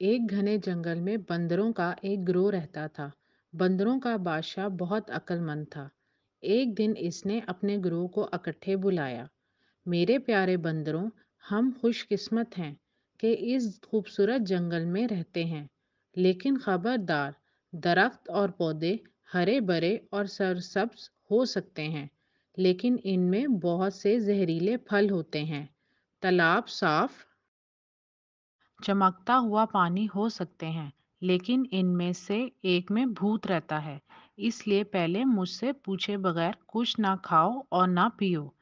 एक घने जंगल में बंदरों का एक ग्रोह रहता था बंदरों का बादशाह बहुत अक्लमंद था एक दिन इसने अपने ग्रोह को इकट्ठे बुलाया मेरे प्यारे बंदरों हम खुशकिस्मत हैं कि इस खूबसूरत जंगल में रहते हैं लेकिन खबरदार दरख्त और पौधे हरे भरे और सरसब्ज हो सकते हैं लेकिन इनमें बहुत से जहरीले फल होते हैं तालाब साफ चमकता हुआ पानी हो सकते हैं लेकिन इनमें से एक में भूत रहता है इसलिए पहले मुझसे पूछे बगैर कुछ ना खाओ और ना पियो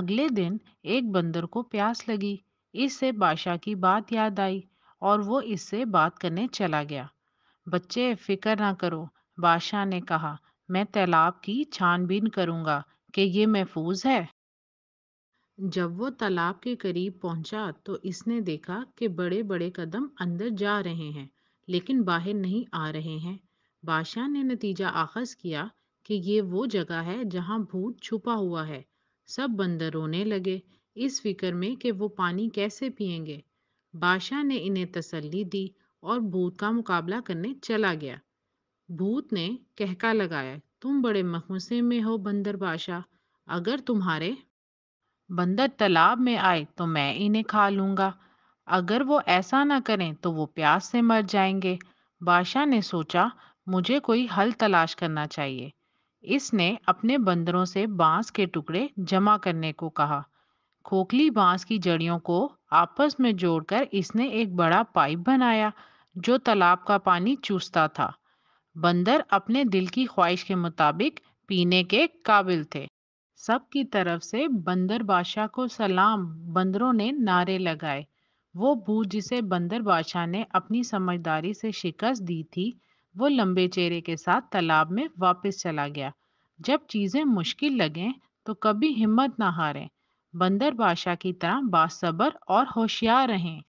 अगले दिन एक बंदर को प्यास लगी इससे बादशाह की बात याद आई और वो इससे बात करने चला गया बच्चे फिक्र ना करो बादशाह ने कहा मैं तालाब की छानबीन करूँगा कि ये महफूज है जब वो तालाब के करीब पहुंचा तो इसने देखा कि बड़े बड़े कदम अंदर जा रहे हैं लेकिन बाहर नहीं आ रहे हैं बादशाह ने नतीजा आखज किया कि ये वो जगह है जहाँ भूत छुपा हुआ है सब बंदर रोने लगे इस फिक्र में कि वो पानी कैसे पिएंगे बादशाह ने इन्हें तसल्ली दी और भूत का मुकाबला करने चला गया भूत ने कहका लगाया तुम बड़े मखसे में हो बंदर बादशाह अगर तुम्हारे बंदर तालाब में आए तो मैं इन्हें खा लूँगा अगर वो ऐसा ना करें तो वो प्यास से मर जाएंगे बादशाह ने सोचा मुझे कोई हल तलाश करना चाहिए इसने अपने बंदरों से बांस के टुकड़े जमा करने को कहा खोखली बांस की जड़ियों को आपस में जोड़कर इसने एक बड़ा पाइप बनाया जो तालाब का पानी चूसता था बंदर अपने दिल की ख्वाहिश के मुताबिक पीने के काबिल थे सब की तरफ से बंदर बादशाह को सलाम बंदरों ने नारे लगाए वो भूत जिसे बंदर बादशाह ने अपनी समझदारी से शिकस्त दी थी वो लंबे चेहरे के साथ तालाब में वापस चला गया जब चीज़ें मुश्किल लगें तो कभी हिम्मत ना हारें बंदर बादशाह की तरह बासबर और होशियार रहें